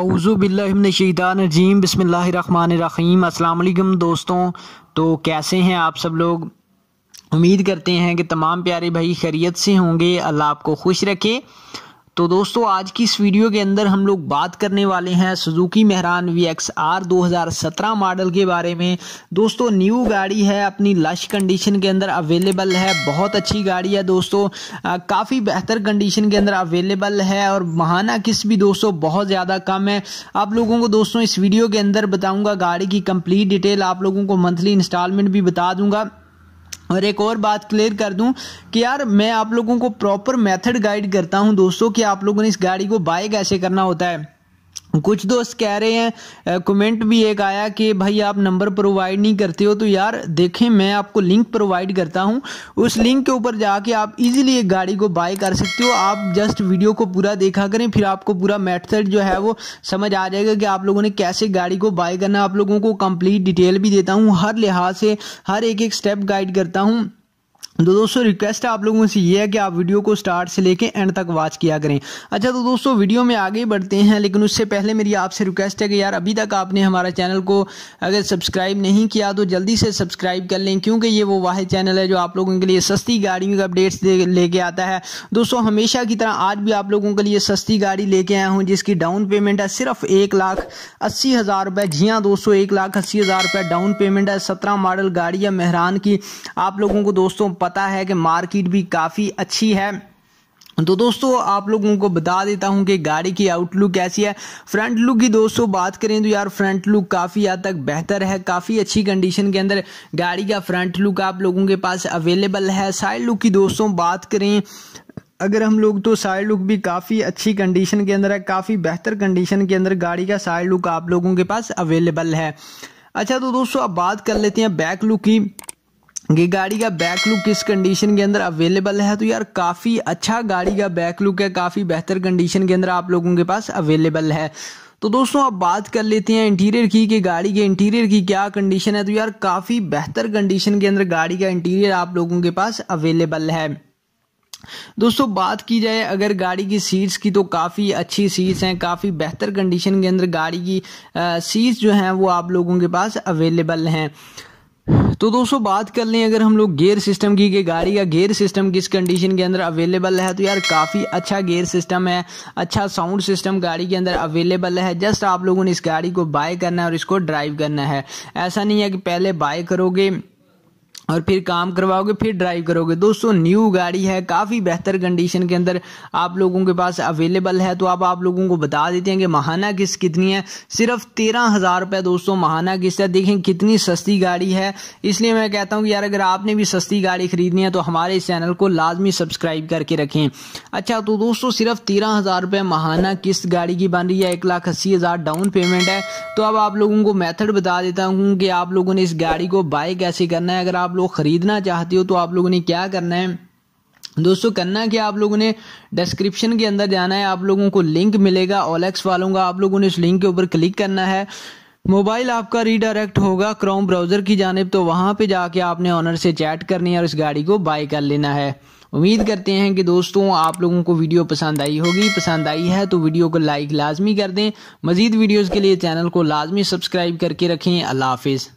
अवज़ुबिल्लिमिनशैदानजीम बसमीम अल्लाम दोस्तों तो कैसे हैं आप सब लोग उम्मीद करते हैं कि तमाम प्यारे भाई खैरियत से होंगे अल्लाह आपको खुश रखे तो दोस्तों आज की इस वीडियो के अंदर हम लोग बात करने वाले हैं Suzuki Mehran V X R दो मॉडल के बारे में दोस्तों न्यू गाड़ी है अपनी लश कंडीशन के अंदर अवेलेबल है बहुत अच्छी गाड़ी है दोस्तों काफ़ी बेहतर कंडीशन के अंदर अवेलेबल है और महाना किस्त भी दोस्तों बहुत ज़्यादा कम है आप लोगों को दोस्तों इस वीडियो के अंदर बताऊँगा गाड़ी की कम्प्लीट डिटेल आप लोगों को मंथली इंस्टॉलमेंट भी बता दूँगा और एक और बात क्लियर कर दूं कि यार मैं आप लोगों को प्रॉपर मेथड गाइड करता हूं दोस्तों कि आप लोगों ने इस गाड़ी को बाय कैसे करना होता है कुछ दोस्त कह रहे हैं कमेंट भी एक आया कि भाई आप नंबर प्रोवाइड नहीं करते हो तो यार देखें मैं आपको लिंक प्रोवाइड करता हूं उस लिंक के ऊपर जाके आप इजीली एक गाड़ी को बाय कर सकते हो आप जस्ट वीडियो को पूरा देखा करें फिर आपको पूरा मेथड जो है वो समझ आ जाएगा कि आप लोगों ने कैसे गाड़ी को बाय करना आप लोगों को कम्प्लीट डिटेल भी देता हूँ हर लिहाज से हर एक एक स्टेप गाइड करता हूँ तो दोस्तों रिक्वेस्ट है आप लोगों से ये है कि आप वीडियो को स्टार्ट से लेके एंड तक वॉच किया करें अच्छा तो दोस्तों वीडियो में आगे बढ़ते हैं लेकिन उससे पहले मेरी आपसे रिक्वेस्ट है कि यार अभी तक आपने हमारा चैनल को अगर सब्सक्राइब नहीं किया तो जल्दी से सब्सक्राइब कर लें क्योंकि ये वो वाहि चैनल है जो आप लोगों के लिए सस्ती गाड़ियों का अपडेट्स लेके आता है दोस्तों हमेशा की तरह आज भी आप लोगों के लिए सस्ती गाड़ी लेके आया हूँ जिसकी डाउन पेमेंट है सिर्फ एक लाख अस्सी हज़ार रुपये जी हाँ दोस्तों एक लाख अस्सी हज़ार रुपये डाउन पेमेंट है सत्रह मॉडल गाड़ी है मेहरान की आप लोगों को दोस्तों पता है कि मार्केट भी काफ़ी अच्छी है तो दोस्तों आप लोगों को बता देता हूं कि गाड़ी की आउटलुक कैसी है फ्रंट लुक की दोस्तों बात करें तो यार फ्रंट लुक काफ़ी हद तक बेहतर है काफ़ी अच्छी कंडीशन के अंदर गाड़ी का फ्रंट लुक आप लोगों के पास अवेलेबल है साइड लुक की दोस्तों बात करें अगर हम लोग तो साइड लुक भी काफ़ी अच्छी कंडीशन के अंदर है काफ़ी बेहतर कंडीशन के अंदर गाड़ी का साइड लुक आप लोगों के पास अवेलेबल है अच्छा तो दोस्तों आप बात कर लेते हैं बैक लुक की ये गाड़ी का बैक लुक किस कंडीशन के अंदर अवेलेबल है तो यार काफ़ी अच्छा गाड़ी का बैक लुक है काफ़ी बेहतर कंडीशन के अंदर आप लोगों के पास अवेलेबल है तो दोस्तों अब बात कर लेते हैं इंटीरियर की कि गाड़ी के इंटीरियर की क्या कंडीशन है तो यार काफ़ी बेहतर कंडीशन के अंदर गाड़ी का इंटीरियर आप लोगों के पास अवेलेबल है दोस्तों बात की जाए अगर गाड़ी की सीट्स की तो काफ़ी अच्छी सीट्स हैं काफ़ी बेहतर कंडीशन के अंदर गाड़ी की सीट्स जो हैं वो आप लोगों के पास अवेलेबल हैं तो दोस्तों बात कर लें अगर हम लोग गेयर सिस्टम की कि गाड़ी का गेयर सिस्टम किस कंडीशन के अंदर अवेलेबल है तो यार काफ़ी अच्छा गेयर सिस्टम है अच्छा साउंड सिस्टम गाड़ी के अंदर अवेलेबल है जस्ट आप लोगों ने इस गाड़ी को बाय करना है और इसको ड्राइव करना है ऐसा नहीं है कि पहले बाय करोगे और फिर काम करवाओगे फिर ड्राइव करोगे दोस्तों न्यू गाड़ी है काफ़ी बेहतर कंडीशन के अंदर आप लोगों के पास अवेलेबल है तो आप आप लोगों को बता देते हैं कि महाना किस्त कितनी है सिर्फ तेरह हज़ार रुपये दोस्तों महाना किस्त है देखें कितनी सस्ती गाड़ी है इसलिए मैं कहता हूँ कि यार अगर आपने भी सस्ती गाड़ी खरीदनी है तो हमारे इस चैनल को लाजमी सब्सक्राइब करके रखें अच्छा तो दोस्तों सिर्फ तेरह हज़ार रुपये महाना किस्त गाड़ी की बन रही है एक लाख अस्सी हज़ार डाउन पेमेंट है तो अब आप लोगों को मैथड बता देता हूँ कि आप लोगों ने इस गाड़ी को बाय कैसे करना है अगर आप लोग ख़रीदना चाहते हो तो आप लोगों ने क्या करना है दोस्तों करना कि आप लोगों ने डिस्क्रिप्शन के अंदर जाना है आप लोगों को लिंक मिलेगा ओलेक्स वालों का आप लोगों ने उस लिंक के ऊपर क्लिक करना है मोबाइल आपका रीडायरेक्ट होगा क्रोम ब्राउज़र की जानब तो वहां पे जाके आपने ऑनर से चैट करनी है और इस गाड़ी को बाय कर लेना है उम्मीद करते हैं कि दोस्तों आप लोगों को वीडियो पसंद आई होगी पसंद आई है तो वीडियो को लाइक लाजमी कर दें मज़ीद वीडियोज़ के लिए चैनल को लाजमी सब्सक्राइब करके रखें अल्लाह हाफिज़